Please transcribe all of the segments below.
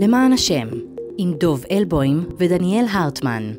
למען השם, עם דוב אלבוים ודניאל הרטמן.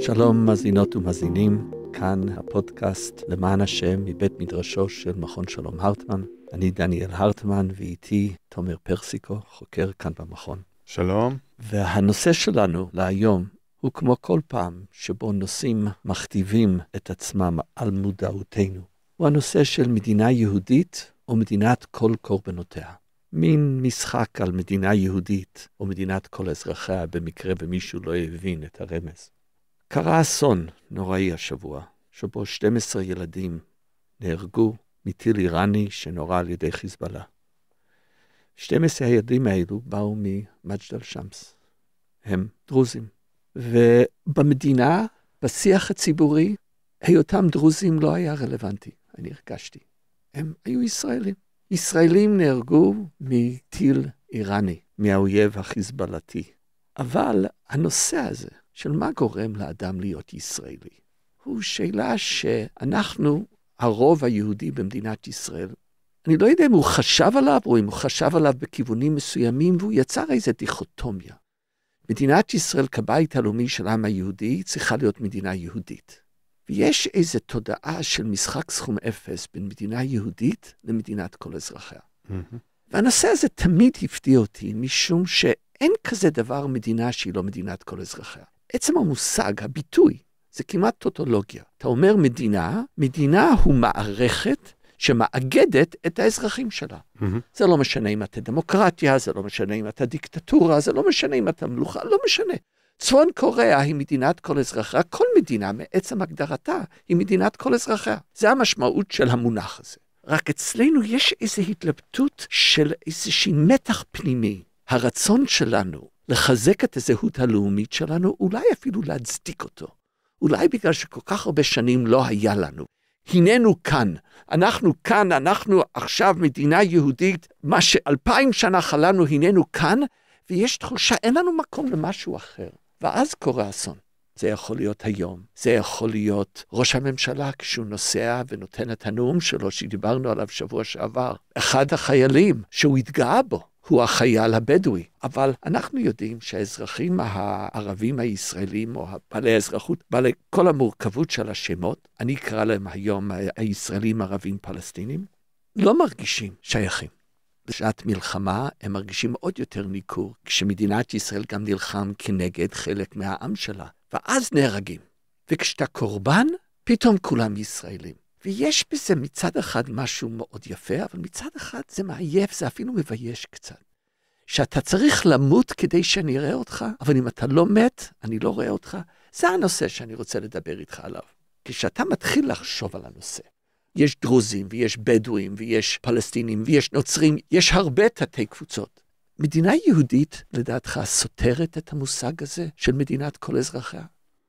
שלום מאזינות ומאזינים, כאן הפודקאסט למען השם מבית מדרשו של מכון שלום הרטמן. אני דניאל הרטמן ואיתי תומר פרסיקו, חוקר כאן במכון. שלום. והנושא שלנו להיום הוא כמו כל פעם שבו נושאים מכתיבים את עצמם על מודעותנו. הוא הנושא של מדינה יהודית ומדינת כל קורבנותיה. מין משחק על מדינה יהודית או מדינת כל אזרחיה, במקרה ומישהו לא הבין את הרמז. קרה אסון נוראי השבוע, שבו 12 ילדים נהרגו מטיל איראני שנורה על ידי חיזבאללה. 12 הילדים האלו באו ממג'דל שמס הם דרוזים. ובמדינה, בשיח הציבורי, היותם דרוזים לא היה רלוונטי, אני הרגשתי. הם היו ישראלים. ישראלים נהרגו מטיל איראני, מהאויב החיזבאללתי. אבל הנושא הזה של מה גורם לאדם להיות ישראלי, הוא שאלה שאנחנו, הרוב היהודי במדינת ישראל, אני לא יודע אם הוא חשב עליו או אם הוא חשב עליו בכיוונים מסוימים והוא יצר איזו דיכוטומיה. מדינת ישראל כבית הלאומי של העם היהודי צריכה להיות מדינה יהודית. ויש איזו תודעה של משחק סכום אפס בין מדינה יהודית למדינת כל אזרחיה. Mm-hmm. והנושא הזה תמיד הפתיע אותי, משום שאין כזה דבר מדינה שהיא לא מדינת כל אזרחיה. עצם המושג, הביטוי, זה כמעט טוטולוגיה. אתה אומר מדינה, מדינה הוא מערכת שמאגדת את האזרחים שלה. Mm-hmm. זה לא משנה אם אתה דמוקרטיה, זה לא משנה אם אתה דיקטטורה, זה לא משנה אם אתה מלוכה, לא משנה. צפון קוריאה היא מדינת כל אזרחיה, כל מדינה מעצם הגדרתה היא מדינת כל אזרחיה. זה המשמעות של המונח הזה. רק אצלנו יש איזו התלבטות של איזשהי מתח פנימי. הרצון שלנו לחזק את הזהות הלאומית שלנו, אולי אפילו להצדיק אותו. אולי בגלל שכל כך הרבה שנים לא היה לנו. הננו כאן, אנחנו כאן, אנחנו עכשיו מדינה יהודית, מה שאלפיים שנה חלנו, הננו כאן, ויש תחושה, אין לנו מקום למשהו אחר. ואז קורה אסון. זה יכול להיות היום, זה יכול להיות ראש הממשלה כשהוא נוסע ונותן את הנאום שלו שדיברנו עליו שבוע שעבר. אחד החיילים שהוא התגאה בו, הוא החייל הבדואי. אבל אנחנו יודעים שהאזרחים הערבים הישראלים, או בעלי האזרחות, בעלי כל המורכבות של השמות, אני אקרא להם היום הישראלים ערבים פלסטינים, לא מרגישים שייכים. בשעת מלחמה הם מרגישים עוד יותר ניכור, כשמדינת ישראל גם נלחם כנגד חלק מהעם שלה, ואז נהרגים. וכשאתה קורבן, פתאום כולם ישראלים. ויש בזה מצד אחד משהו מאוד יפה, אבל מצד אחד זה מעייף, זה אפילו מבייש קצת. שאתה צריך למות כדי שאני אראה אותך, אבל אם אתה לא מת, אני לא רואה אותך. זה הנושא שאני רוצה לדבר איתך עליו. כשאתה מתחיל לחשוב על הנושא, יש דרוזים ויש בדואים ויש פלסטינים ויש נוצרים, יש הרבה תתי קבוצות. מדינה יהודית, לדעתך, סותרת את המושג הזה של מדינת כל אזרחיה?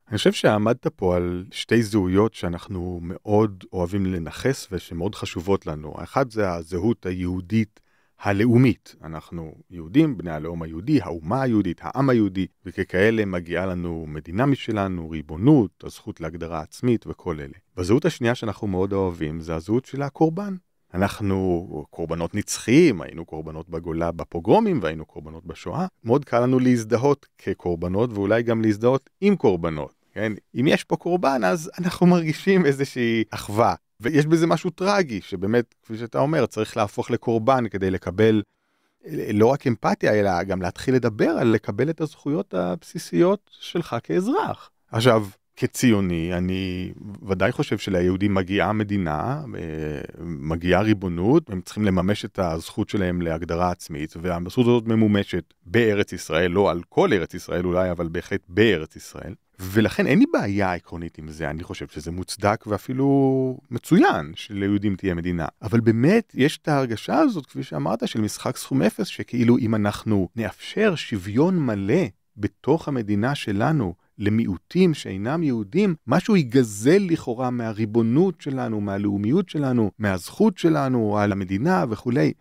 אני חושב שעמדת פה על שתי זהויות שאנחנו מאוד אוהבים לנכס ושמאוד חשובות לנו. האחת זה הזהות היהודית הלאומית. אנחנו יהודים, בני הלאום היהודי, האומה היהודית, העם היהודי, וככאלה מגיעה לנו מדינה משלנו, ריבונות, הזכות להגדרה עצמית וכל אלה. והזהות השנייה שאנחנו מאוד אוהבים זה הזהות של הקורבן. אנחנו קורבנות נצחיים, היינו קורבנות בגולה בפוגרומים והיינו קורבנות בשואה. מאוד קל לנו להזדהות כקורבנות ואולי גם להזדהות עם קורבנות. כן? אם יש פה קורבן אז אנחנו מרגישים איזושהי אחווה. ויש בזה משהו טרגי, שבאמת, כפי שאתה אומר, צריך להפוך לקורבן כדי לקבל לא רק אמפתיה, אלא גם להתחיל לדבר על לקבל את הזכויות הבסיסיות שלך כאזרח. עכשיו, כציוני, אני ודאי חושב שליהודים מגיעה מדינה, אה, מגיעה ריבונות, הם צריכים לממש את הזכות שלהם להגדרה עצמית, והזכות הזאת ממומשת בארץ ישראל, לא על כל ארץ ישראל אולי, אבל בהחלט בארץ ישראל. ולכן אין לי בעיה עקרונית עם זה, אני חושב שזה מוצדק ואפילו מצוין שליהודים תהיה מדינה. אבל באמת יש את ההרגשה הזאת, כפי שאמרת, של משחק סכום אפס, שכאילו אם אנחנו נאפשר שוויון מלא בתוך המדינה שלנו, למיעוטים שאינם יהודים, משהו ייגזל לכאורה מהריבונות שלנו, מהלאומיות שלנו, מהזכות שלנו על המדינה וכולי.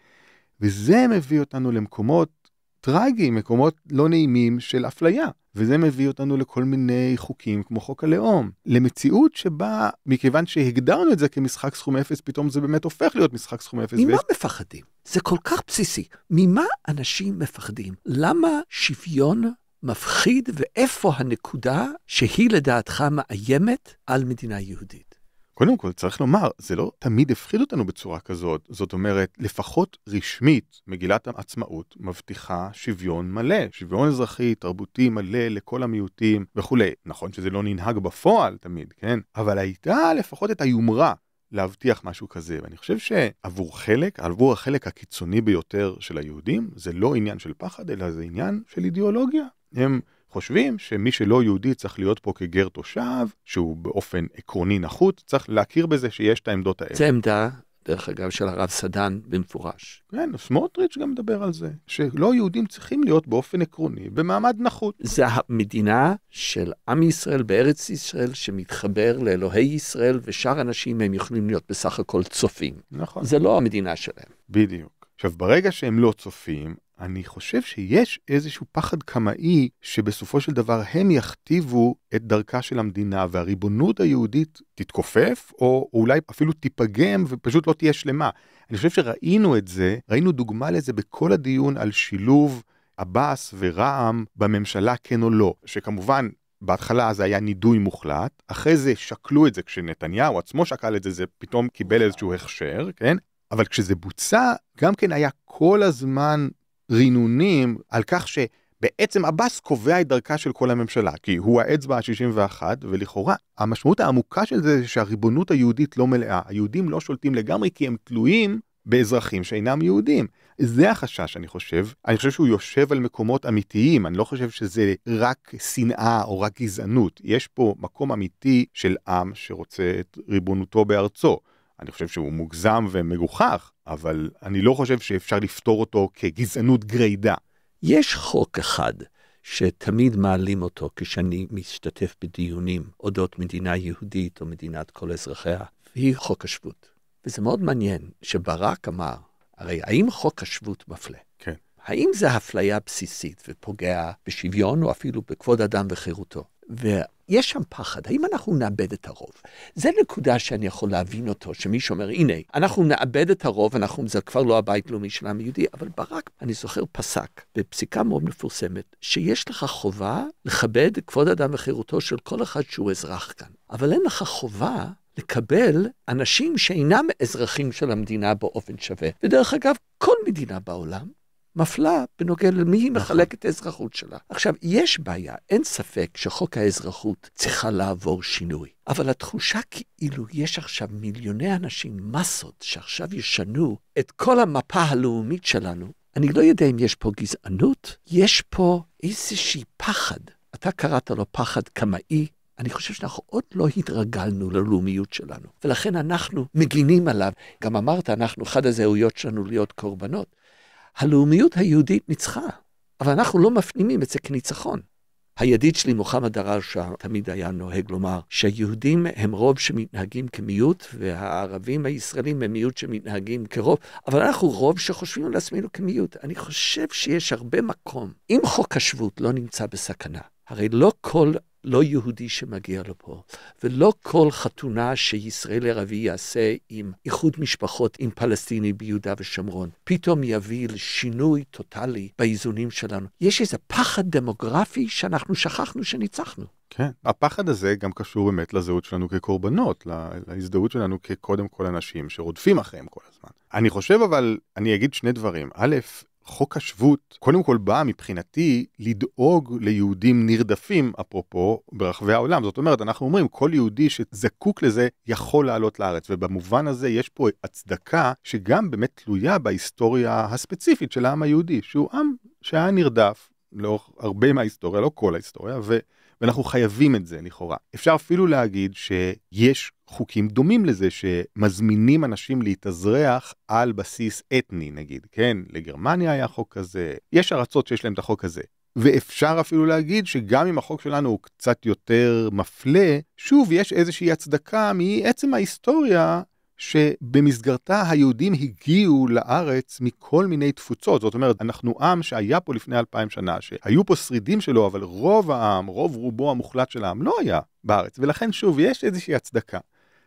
וזה מביא אותנו למקומות טרגיים, מקומות לא נעימים של אפליה. וזה מביא אותנו לכל מיני חוקים כמו חוק הלאום, למציאות שבה מכיוון שהגדרנו את זה כמשחק סכום אפס, פתאום זה באמת הופך להיות משחק סכום אפס. ממה ו... מפחדים? זה כל כך בסיסי. ממה אנשים מפחדים? למה שוויון מפחיד ואיפה הנקודה שהיא לדעתך מאיימת על מדינה יהודית? קודם כל צריך לומר, זה לא תמיד הפחיד אותנו בצורה כזאת, זאת אומרת, לפחות רשמית, מגילת העצמאות מבטיחה שוויון מלא, שוויון אזרחי, תרבותי מלא לכל המיעוטים וכולי. נכון שזה לא ננהג בפועל תמיד, כן? אבל הייתה לפחות את היומרה להבטיח משהו כזה. ואני חושב שעבור חלק, עבור החלק הקיצוני ביותר של היהודים, זה לא עניין של פחד, אלא זה עניין של אידיאולוגיה. הם חושבים שמי שלא יהודי צריך להיות פה כגר תושב, שהוא באופן עקרוני נחות, צריך להכיר בזה שיש את העמדות האלה. זה עמדה, דרך אגב, של הרב סדן במפורש. כן, סמוטריץ' גם מדבר על זה, שלא יהודים צריכים להיות באופן עקרוני במעמד נחות. זה המדינה של עם ישראל בארץ ישראל שמתחבר לאלוהי ישראל, ושאר אנשים הם יכולים להיות בסך הכל צופים. נכון. זה לא המדינה שלהם. בדיוק. עכשיו, ברגע שהם לא צופים, אני חושב שיש איזשהו פחד קמאי שבסופו של דבר הם יכתיבו את דרכה של המדינה והריבונות היהודית תתכופף או אולי אפילו תיפגם ופשוט לא תהיה שלמה. אני חושב שראינו את זה, ראינו דוגמה לזה בכל הדיון על שילוב עבאס ורע"מ בממשלה כן או לא, שכמובן בהתחלה זה היה נידוי מוחלט, אחרי זה שקלו את זה כשנתניהו עצמו שקל את זה, זה פתאום קיבל איזשהו הכשר, כן? אבל כשזה בוצע, גם כן היה כל הזמן רינונים על כך ש... בעצם עבאס קובע את דרכה של כל הממשלה, כי הוא האצבע ה-61, ולכאורה המשמעות העמוקה של זה שהריבונות היהודית לא מלאה. היהודים לא שולטים לגמרי כי הם תלויים באזרחים שאינם יהודים. זה החשש, אני חושב. אני חושב שהוא יושב על מקומות אמיתיים, אני לא חושב שזה רק שנאה או רק גזענות. יש פה מקום אמיתי של עם שרוצה את ריבונותו בארצו. אני חושב שהוא מוגזם ומגוחך, אבל אני לא חושב שאפשר לפתור אותו כגזענות גרידה. יש חוק אחד שתמיד מעלים אותו כשאני משתתף בדיונים אודות מדינה יהודית או מדינת כל אזרחיה, והיא חוק השבות. וזה מאוד מעניין שברק אמר, הרי האם חוק השבות מפלה? כן. האם זה אפליה בסיסית ופוגע בשוויון או אפילו בכבוד אדם וחירותו? יש שם פחד, האם אנחנו נאבד את הרוב? זו נקודה שאני יכול להבין אותו, שמישהו אומר, הנה, אנחנו נאבד את הרוב, אנחנו, זה כבר לא הבית הלאומי של העם היהודי, אבל ברק, אני זוכר, פסק בפסיקה מאוד מפורסמת, שיש לך חובה לכבד כבוד אדם וחירותו של כל אחד שהוא אזרח כאן, אבל אין לך חובה לקבל אנשים שאינם אזרחים של המדינה באופן שווה. ודרך אגב, כל מדינה בעולם מפלה בנוגע למי היא נכון. מחלקת את האזרחות שלה. עכשיו, יש בעיה, אין ספק שחוק האזרחות צריכה לעבור שינוי. אבל התחושה כאילו יש עכשיו מיליוני אנשים, מסות, שעכשיו ישנו את כל המפה הלאומית שלנו, אני לא יודע אם יש פה גזענות, יש פה איזשהי פחד. אתה קראת לו פחד קמאי, אני חושב שאנחנו עוד לא התרגלנו ללאומיות שלנו, ולכן אנחנו מגינים עליו. גם אמרת, אנחנו, אחת הזהויות שלנו להיות קורבנות. הלאומיות היהודית ניצחה, אבל אנחנו לא מפנימים את זה כניצחון. הידיד שלי, מוחמד דראשה, תמיד היה נוהג לומר שהיהודים הם רוב שמתנהגים כמיעוט, והערבים הישראלים הם מיעוט שמתנהגים כרוב, אבל אנחנו רוב שחושבים על עצמנו כמיעוט. אני חושב שיש הרבה מקום. אם חוק השבות לא נמצא בסכנה, הרי לא כל לא יהודי שמגיע לפה. ולא כל חתונה שישראל ערבי יעשה עם איחוד משפחות עם פלסטיני ביהודה ושומרון, פתאום יביא לשינוי טוטאלי באיזונים שלנו. יש איזה פחד דמוגרפי שאנחנו שכחנו שניצחנו. כן. הפחד הזה גם קשור באמת לזהות שלנו כקורבנות, לה, להזדהות שלנו כקודם כל אנשים שרודפים אחריהם כל הזמן. אני חושב אבל, אני אגיד שני דברים. א', חוק השבות קודם כל בא מבחינתי לדאוג ליהודים נרדפים אפרופו ברחבי העולם זאת אומרת אנחנו אומרים כל יהודי שזקוק לזה יכול לעלות לארץ ובמובן הזה יש פה הצדקה שגם באמת תלויה בהיסטוריה הספציפית של העם היהודי שהוא עם שהיה נרדף לאורך הרבה מההיסטוריה לא כל ההיסטוריה. ו... ואנחנו חייבים את זה לכאורה. אפשר אפילו להגיד שיש חוקים דומים לזה שמזמינים אנשים להתאזרח על בסיס אתני נגיד, כן? לגרמניה היה חוק כזה, יש ארצות שיש להם את החוק הזה. ואפשר אפילו להגיד שגם אם החוק שלנו הוא קצת יותר מפלה, שוב, יש איזושהי הצדקה מעצם ההיסטוריה שבמסגרתה היהודים הגיעו לארץ מכל מיני תפוצות. זאת אומרת, אנחנו עם שהיה פה לפני אלפיים שנה, שהיו פה שרידים שלו, אבל רוב העם, רוב רובו המוחלט של העם, לא היה בארץ. ולכן, שוב, יש איזושהי הצדקה.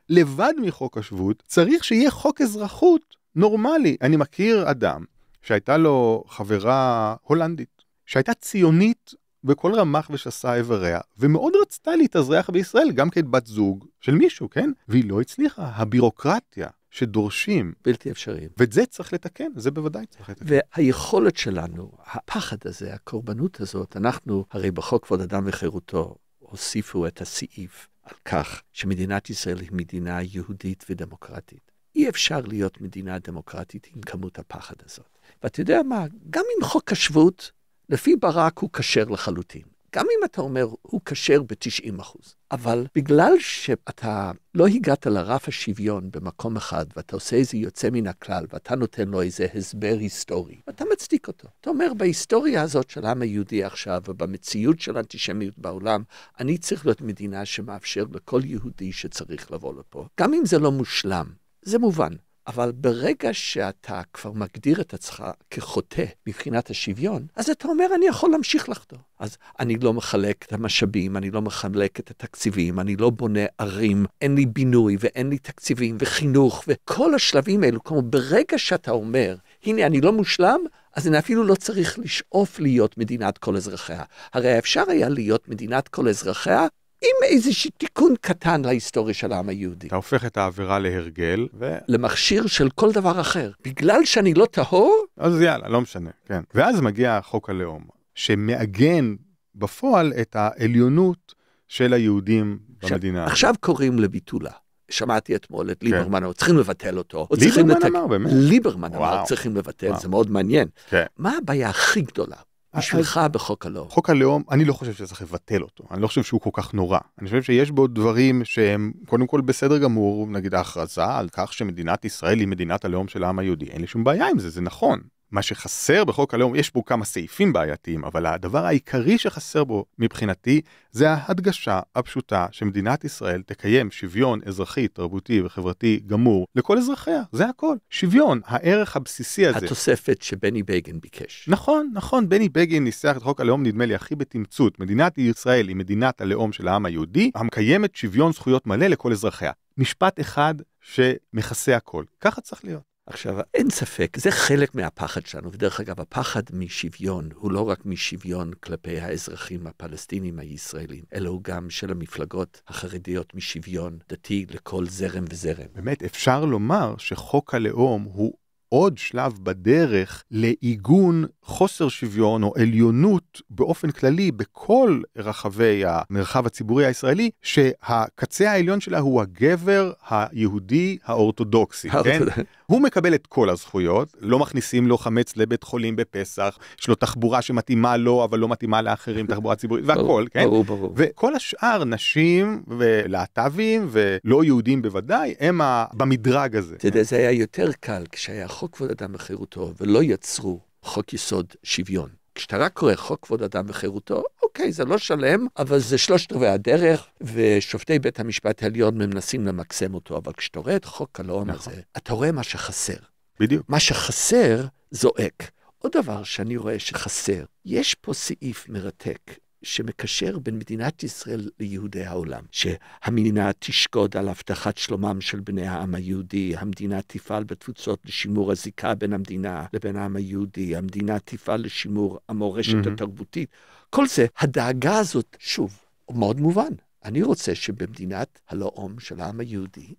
לבד מחוק השבות, צריך שיהיה חוק אזרחות נורמלי. אני מכיר אדם שהייתה לו חברה הולנדית, שהייתה ציונית בכל רמ"ח ושס"ה איבריה, ומאוד רצתה להתאזרח בישראל גם כבת כן זוג של מישהו, כן? והיא לא הצליחה. הבירוקרטיה שדורשים. בלתי אפשריים. ואת זה צריך לתקן, זה בוודאי צריך לתקן. והיכולת שלנו, הפחד הזה, הקורבנות הזאת, אנחנו, הרי בחוק כבוד אדם וחירותו, הוסיפו את הסעיף על כך שמדינת ישראל היא מדינה יהודית ודמוקרטית. אי אפשר להיות מדינה דמוקרטית עם כמות הפחד הזאת. ואתה יודע מה, גם עם חוק השבות, לפי ברק הוא כשר לחלוטין. גם אם אתה אומר, הוא כשר ב-90 אחוז, אבל בגלל שאתה לא הגעת לרף השוויון במקום אחד, ואתה עושה איזה יוצא מן הכלל, ואתה נותן לו איזה הסבר היסטורי, אתה מצדיק אותו. אתה אומר, בהיסטוריה הזאת של העם היהודי עכשיו, ובמציאות של האנטישמיות בעולם, אני צריך להיות מדינה שמאפשר לכל יהודי שצריך לבוא לפה. גם אם זה לא מושלם, זה מובן. אבל ברגע שאתה כבר מגדיר את עצמך כחוטא מבחינת השוויון, אז אתה אומר, אני יכול להמשיך לחטוא. אז אני לא מחלק את המשאבים, אני לא מחלק את התקציבים, אני לא בונה ערים, אין לי בינוי ואין לי תקציבים וחינוך וכל השלבים האלו. כלומר, ברגע שאתה אומר, הנה, אני לא מושלם, אז אני אפילו לא צריך לשאוף להיות מדינת כל אזרחיה. הרי אפשר היה להיות מדינת כל אזרחיה עם איזשהו תיקון קטן להיסטוריה של העם היהודי. אתה הופך את העבירה להרגל ו... למכשיר של כל דבר אחר. בגלל שאני לא טהור... אז יאללה, לא משנה, כן. ואז מגיע חוק הלאום, שמעגן בפועל את העליונות של היהודים עכשיו, במדינה. עכשיו קוראים לביטולה. שמעתי אתמול את כן. ליברמן, כן. או צריכים לבטל אותו. ליברמן לתק... אמר באמת. ליברמן וואו. אמר צריכים לבטל, וואו. זה מאוד מעניין. כן. מה הבעיה הכי גדולה בשבילך אז... בחוק הלאום. חוק הלאום, אני לא חושב שצריך לבטל אותו, אני לא חושב שהוא כל כך נורא. אני חושב שיש בו דברים שהם קודם כל בסדר גמור, נגיד ההכרזה על כך שמדינת ישראל היא מדינת הלאום של העם היהודי, אין לי שום בעיה עם זה, זה נכון. מה שחסר בחוק הלאום, יש בו כמה סעיפים בעייתיים, אבל הדבר העיקרי שחסר בו מבחינתי זה ההדגשה הפשוטה שמדינת ישראל תקיים שוויון אזרחי, תרבותי וחברתי גמור לכל אזרחיה, זה הכל. שוויון, הערך הבסיסי הזה. התוספת שבני בגין ביקש. נכון, נכון, בני בגין ניסח את חוק הלאום נדמה לי הכי בתמצות. מדינת ישראל היא מדינת הלאום של העם היהודי, המקיימת שוויון זכויות מלא לכל אזרחיה. משפט אחד שמכסה הכל. ככה צריך להיות. עכשיו, אין ספק, זה חלק מהפחד שלנו, ודרך אגב, הפחד משוויון הוא לא רק משוויון כלפי האזרחים הפלסטינים הישראלים, אלא הוא גם של המפלגות החרדיות משוויון דתי לכל זרם וזרם. באמת, אפשר לומר שחוק הלאום הוא עוד שלב בדרך לעיגון חוסר שוויון או עליונות באופן כללי בכל רחבי המרחב הציבורי הישראלי, שהקצה העליון שלה הוא הגבר היהודי האורתודוקסי, אה, כן? הוא מקבל את כל הזכויות, לא מכניסים לו חמץ לבית חולים בפסח, יש לו תחבורה שמתאימה לו אבל לא מתאימה לאחרים, תחבורה ציבורית והכל, כן? ברור, ברור. וכל השאר, נשים ולהט"בים ולא יהודים בוודאי, הם ה... במדרג הזה. אתה יודע, זה היה יותר קל כשהיה חוק כבוד אדם וחירותו ולא יצרו חוק יסוד שוויון. כשאתה רק קורא חוק כבוד אדם וחירותו, אוקיי, זה לא שלם, אבל זה שלושת רבעי הדרך, ושופטי בית המשפט העליון מנסים למקסם אותו, אבל כשאתה רואה את חוק הלאום נכון. הזה, אתה רואה מה שחסר. בדיוק. מה שחסר זועק. עוד דבר שאני רואה שחסר, יש פה סעיף מרתק שמקשר בין מדינת ישראל ליהודי העולם, שהמדינה תשקוד על הבטחת שלומם של בני העם היהודי, המדינה תפעל בתפוצות לשימור הזיקה בין המדינה לבין העם היהודי, המדינה תפעל לשימור המורשת mm-hmm. התרבותית. כל זה, הדאגה הזאת, שוב, מאוד מובן. אני רוצה שבמדינת הלאום של העם היהודי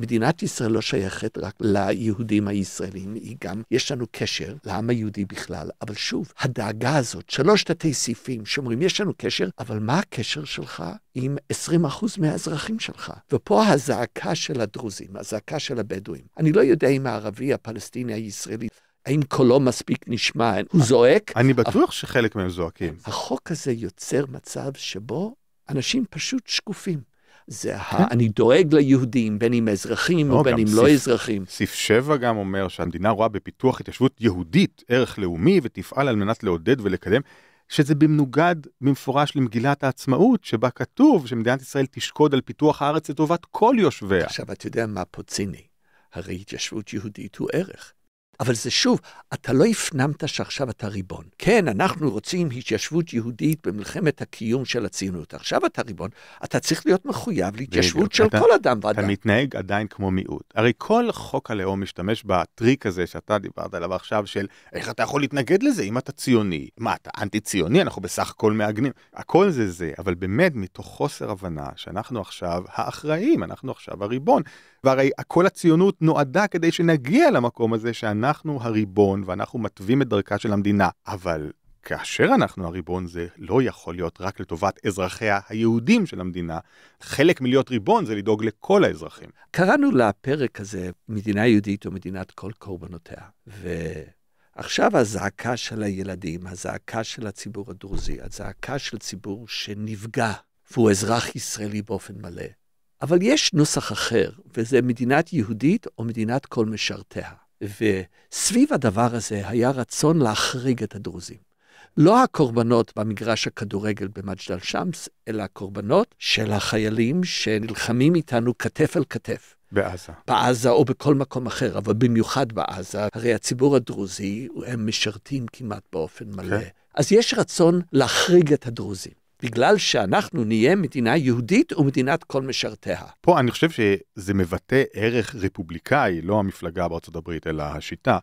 מדינת ישראל לא שייכת רק ליהודים הישראלים, היא גם, יש לנו קשר לעם היהודי בכלל. אבל שוב, הדאגה הזאת, שלוש תתי סעיפים שאומרים, יש לנו קשר, אבל מה הקשר שלך עם 20% מהאזרחים שלך? ופה הזעקה של הדרוזים, הזעקה של הבדואים. אני לא יודע אם הערבי, הפלסטיני, הישראלי... האם קולו מספיק נשמע? הוא זועק? אני בטוח שחלק מהם זועקים. החוק הזה יוצר מצב שבו אנשים פשוט שקופים. זה כן. ה... אני דואג ליהודים, בין אם אזרחים ובין אם לא אזרחים. סעיף 7 גם אומר שהמדינה רואה בפיתוח התיישבות יהודית ערך לאומי ותפעל על מנת לעודד ולקדם. שזה במנוגד במפורש למגילת העצמאות, שבה כתוב שמדינת ישראל תשקוד על פיתוח הארץ לטובת כל יושביה. עכשיו, אתה יודע מה פה ציני? הרי התיישבות יהודית הוא ערך. אבל זה שוב, אתה לא הפנמת שעכשיו אתה ריבון. כן, אנחנו רוצים התיישבות יהודית במלחמת הקיום של הציונות. עכשיו אתה ריבון, אתה צריך להיות מחויב להתיישבות של אתה, כל אדם ואדם. אתה מתנהג עדיין כמו מיעוט. הרי כל חוק הלאום משתמש בטריק הזה שאתה דיברת עליו עכשיו, של איך אתה יכול להתנגד לזה אם אתה ציוני. מה, אתה אנטי-ציוני? אנחנו בסך הכל מעגנים. הכל זה זה, אבל באמת מתוך חוסר הבנה שאנחנו עכשיו האחראים, אנחנו עכשיו הריבון. והרי כל הציונות נועדה כדי שנגיע למקום הזה שאנחנו... אנחנו הריבון ואנחנו מתווים את דרכה של המדינה, אבל כאשר אנחנו הריבון זה לא יכול להיות רק לטובת אזרחיה היהודים של המדינה. חלק מלהיות ריבון זה לדאוג לכל האזרחים. קראנו לפרק הזה מדינה יהודית ומדינת כל קורבנותיה. ו... עכשיו הזעקה של הילדים, הזעקה של הציבור הדרוזי, הזעקה של ציבור שנפגע והוא אזרח ישראלי באופן מלא. אבל יש נוסח אחר, וזה מדינת יהודית או מדינת כל משרתיה. וסביב הדבר הזה היה רצון להחריג את הדרוזים. לא הקורבנות במגרש הכדורגל במג'דל שמס, אלא הקורבנות של החיילים שנלחמים איתנו כתף אל כתף. בעזה. בעזה או בכל מקום אחר, אבל במיוחד בעזה. הרי הציבור הדרוזי, הם משרתים כמעט באופן מלא. כן. אז יש רצון להחריג את הדרוזים. בגלל שאנחנו נהיה מדינה יהודית ומדינת כל משרתיה. פה אני חושב שזה מבטא ערך רפובליקאי, לא המפלגה בארצות הברית, אלא השיטה.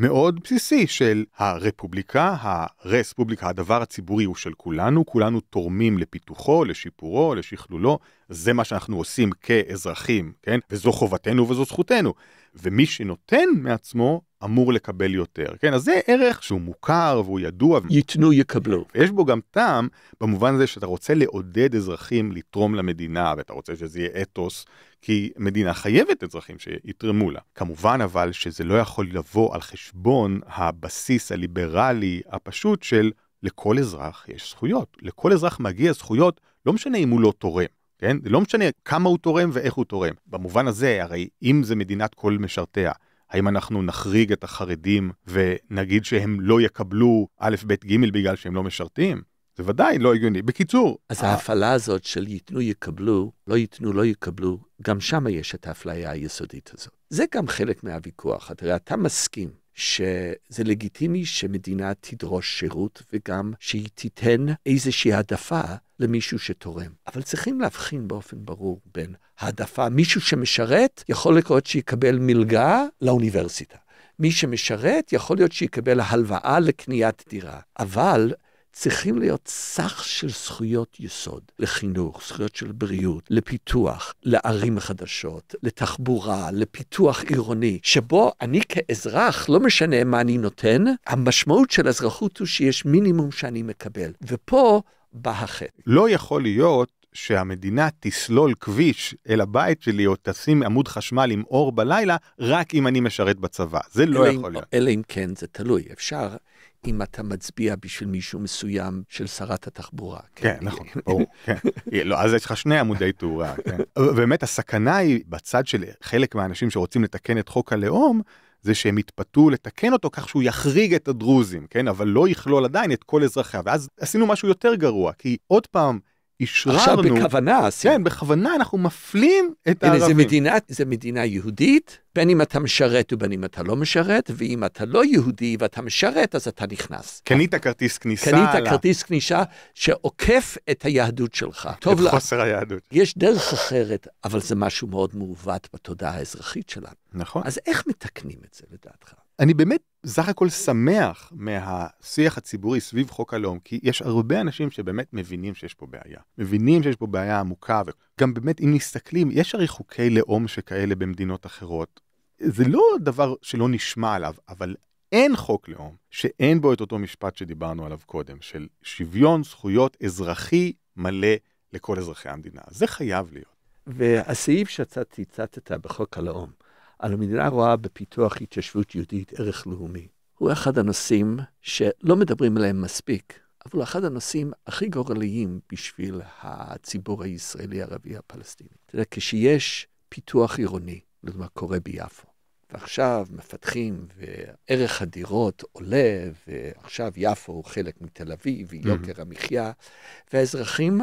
מאוד בסיסי של הרפובליקה, הרספובליקה, הדבר הציבורי הוא של כולנו, כולנו תורמים לפיתוחו, לשיפורו, לשכלולו, זה מה שאנחנו עושים כאזרחים, כן? וזו חובתנו וזו זכותנו. ומי שנותן מעצמו, אמור לקבל יותר. כן, אז זה ערך שהוא מוכר והוא ידוע. ייתנו יקבלו. יש בו גם טעם במובן הזה שאתה רוצה לעודד אזרחים לתרום למדינה ואתה רוצה שזה יהיה אתוס, כי מדינה חייבת אזרחים שיתרמו לה. כמובן אבל שזה לא יכול לבוא על חשבון הבסיס הליברלי הפשוט של לכל אזרח יש זכויות. לכל אזרח מגיע זכויות, לא משנה אם הוא לא תורם. כן? לא משנה כמה הוא תורם ואיך הוא תורם. במובן הזה, הרי אם זה מדינת כל משרתיה, האם אנחנו נחריג את החרדים ונגיד שהם לא יקבלו א', ב', ג' בגלל שהם לא משרתים? זה ודאי לא הגיוני. בקיצור... אז ההפעלה הזאת של ייתנו יקבלו, לא ייתנו לא יקבלו, גם שם יש את האפליה היסודית הזאת. זה גם חלק מהוויכוח. אתה, אתה מסכים שזה לגיטימי שמדינה תדרוש שירות וגם שהיא תיתן איזושהי העדפה למישהו שתורם. אבל צריכים להבחין באופן ברור בין העדפה, מישהו שמשרת, יכול לקרות שיקבל מלגה לאוניברסיטה. מי שמשרת, יכול להיות שיקבל הלוואה לקניית דירה. אבל צריכים להיות סך של זכויות יסוד לחינוך, זכויות של בריאות, לפיתוח, לערים חדשות, לתחבורה, לפיתוח עירוני, שבו אני כאזרח, לא משנה מה אני נותן, המשמעות של אזרחות הוא שיש מינימום שאני מקבל. ופה בה החטא. לא יכול להיות שהמדינה תסלול כביש אל הבית שלי או תשים עמוד חשמל עם אור בלילה רק אם אני משרת בצבא. זה לא יכול אם, להיות. אלא אם כן זה תלוי. אפשר אם אתה מצביע בשביל מישהו מסוים של שרת התחבורה. כן, כן נכון, ברור. כן. לא, אז יש לך שני עמודי תאורה. כן. באמת הסכנה היא בצד של חלק מהאנשים שרוצים לתקן את חוק הלאום. זה שהם התפתו לתקן אותו כך שהוא יחריג את הדרוזים, כן? אבל לא יכלול עדיין את כל אזרחיה. ואז עשינו משהו יותר גרוע, כי עוד פעם, אישררנו. עכשיו בכוונה עשינו. כן, בכוונה אנחנו מפלים את הערבים. הנה, זה מדינה, זה מדינה יהודית, בין אם אתה משרת ובין אם אתה לא משרת, ואם אתה לא יהודי ואתה משרת, אז אתה נכנס. קנית כרטיס כניסה. קנית לה... כרטיס כניסה שעוקף את היהדות שלך. את טוב לך. את חוסר היהדות. יש דרך אחרת, אבל זה משהו מאוד מעוות בתודעה האזרחית שלנו. נכון. אז איך מתקנים את זה לדעתך? אני באמת סך הכל שמח מהשיח הציבורי סביב חוק הלאום, כי יש הרבה אנשים שבאמת מבינים שיש פה בעיה. מבינים שיש פה בעיה עמוקה, וגם באמת אם מסתכלים, יש הרי חוקי לאום שכאלה במדינות אחרות. זה לא דבר שלא נשמע עליו, אבל אין חוק לאום שאין בו את אותו משפט שדיברנו עליו קודם, של שוויון זכויות אזרחי מלא לכל אזרחי המדינה. זה חייב להיות. והסעיף שאתה ציטטת בחוק הלאום, על המדינה רואה בפיתוח התיישבות יהודית ערך לאומי. הוא אחד הנושאים שלא מדברים עליהם מספיק, אבל אחד הנושאים הכי גורליים בשביל הציבור הישראלי-ערבי הפלסטיני. אתה יודע, כשיש פיתוח עירוני, לדוגמה קורה ביפו, ועכשיו מפתחים וערך הדירות עולה, ועכשיו יפו הוא חלק מתל אביב, ויוקר mm-hmm. המחיה, והאזרחים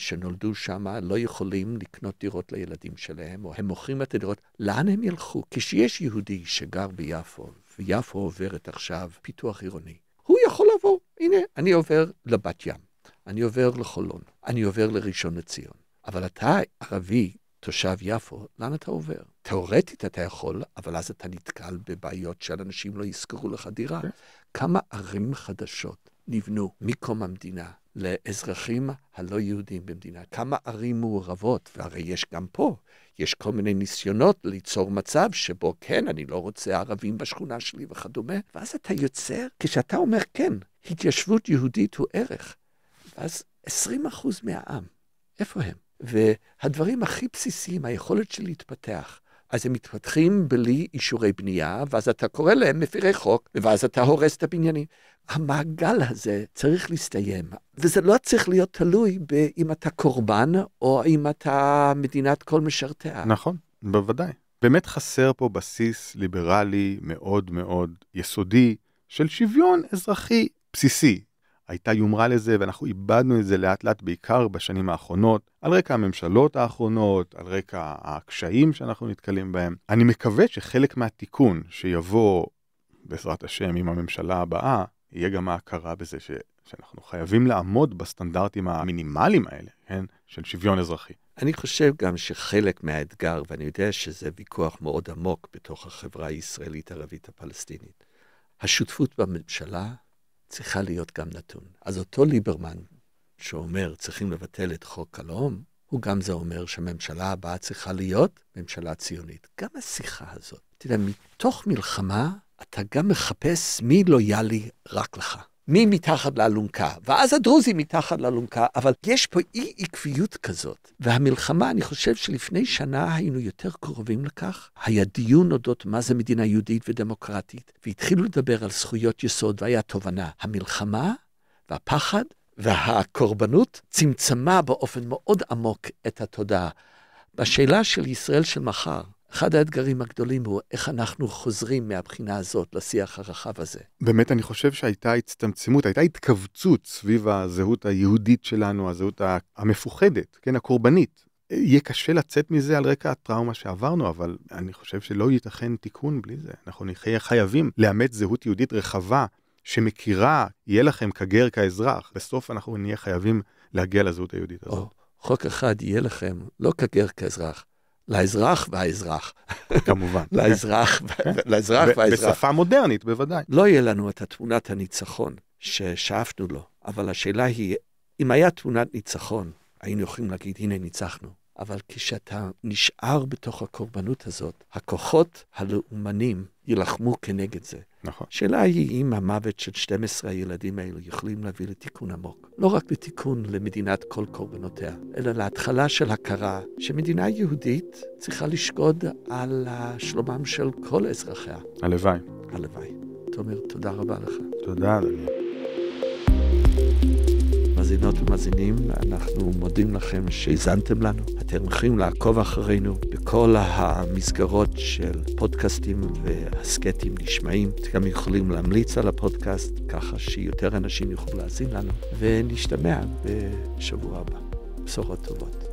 שנולדו שם לא יכולים לקנות דירות לילדים שלהם, או הם מוכרים את הדירות, לאן הם ילכו? כשיש יהודי שגר ביפו, ויפו עוברת עכשיו פיתוח עירוני, הוא יכול לבוא, הנה, אני עובר לבת ים, אני עובר לחולון, אני עובר לראשון לציון. אבל אתה ערבי, תושב יפו, לאן אתה עובר? תאורטית אתה יכול, אבל אז אתה נתקל בבעיות של אנשים לא יזכרו לך דירה. Okay. כן. כמה ערים חדשות נבנו מקום המדינה לאזרחים הלא יהודים במדינה? כמה ערים מעורבות, והרי יש גם פה, יש כל מיני ניסיונות ליצור מצב שבו כן, אני לא רוצה ערבים בשכונה שלי וכדומה, ואז אתה יוצר, כשאתה אומר כן, התיישבות יהודית הוא ערך, ואז 20% מהעם, איפה הם? והדברים הכי בסיסיים, היכולת של להתפתח, אז הם מתפתחים בלי אישורי בנייה, ואז אתה קורא להם מפירי חוק, ואז אתה הורס את הבניינים. המעגל הזה צריך להסתיים, וזה לא צריך להיות תלוי באם אתה קורבן, או אם אתה מדינת כל משרתיה. נכון, בוודאי. באמת חסר פה בסיס ליברלי מאוד מאוד יסודי של שוויון אזרחי בסיסי. הייתה יומרה לזה, ואנחנו איבדנו את זה לאט לאט, בעיקר בשנים האחרונות, על רקע הממשלות האחרונות, על רקע הקשיים שאנחנו נתקלים בהם. אני מקווה שחלק מהתיקון שיבוא, בעזרת השם, עם הממשלה הבאה, יהיה גם ההכרה בזה ש... שאנחנו חייבים לעמוד בסטנדרטים המינימליים האלה, כן, של שוויון אזרחי. אני חושב גם שחלק מהאתגר, ואני יודע שזה ויכוח מאוד עמוק בתוך החברה הישראלית-ערבית הפלסטינית, השותפות בממשלה צריכה להיות גם נתון. אז אותו ליברמן שאומר צריכים לבטל את חוק הלאום, הוא גם זה אומר שהממשלה הבאה צריכה להיות ממשלה ציונית. גם השיחה הזאת. אתה יודע, מתוך מלחמה אתה גם מחפש מי לויאלי רק לך. מי מתחת לאלונקה, ואז הדרוזים מתחת לאלונקה, אבל יש פה אי עקביות כזאת. והמלחמה, אני חושב שלפני שנה היינו יותר קרובים לכך. היה דיון אודות מה זה מדינה יהודית ודמוקרטית, והתחילו לדבר על זכויות יסוד, והיה תובנה. המלחמה והפחד והקורבנות צמצמה באופן מאוד עמוק את התודעה. בשאלה של ישראל של מחר, אחד האתגרים הגדולים הוא איך אנחנו חוזרים מהבחינה הזאת לשיח הרחב הזה. באמת, אני חושב שהייתה הצטמצמות, הייתה התכווצות סביב הזהות היהודית שלנו, הזהות המפוחדת, כן, הקורבנית. יהיה קשה לצאת מזה על רקע הטראומה שעברנו, אבל אני חושב שלא ייתכן תיקון בלי זה. אנחנו נחיה חייבים לאמץ זהות יהודית רחבה, שמכירה, יהיה לכם כגר, כאזרח. בסוף אנחנו נהיה חייבים להגיע לזהות היהודית הזאת. או, חוק אחד יהיה לכם, לא כגר, כאזרח, לאזרח והאזרח. כמובן. לאזרח, כן. לאזרח והאזרח. בשפה מודרנית, בוודאי. לא יהיה לנו את התמונת הניצחון ששאפנו לו, אבל השאלה היא, אם היה תמונת ניצחון, היינו יכולים להגיד, הנה ניצחנו. אבל כשאתה נשאר בתוך הקורבנות הזאת, הכוחות הלאומנים יילחמו כנגד זה. נכון. השאלה היא אם המוות של 12 הילדים האלו יכולים להביא לתיקון עמוק. לא רק לתיקון למדינת כל קורבנותיה, אלא להתחלה של הכרה שמדינה יהודית צריכה לשקוד על שלומם של כל אזרחיה. הלוואי. הלוואי. תומר, תודה רבה לך. תודה, אדוני. מאזינות ומאזינים, אנחנו מודים לכם שהאזנתם לנו. אתם יכולים לעקוב אחרינו בכל המסגרות של פודקאסטים והסכתים נשמעים. אתם גם יכולים להמליץ על הפודקאסט, ככה שיותר אנשים יוכלו להאזין לנו, ונשתמע בשבוע הבא. בשורות טובות.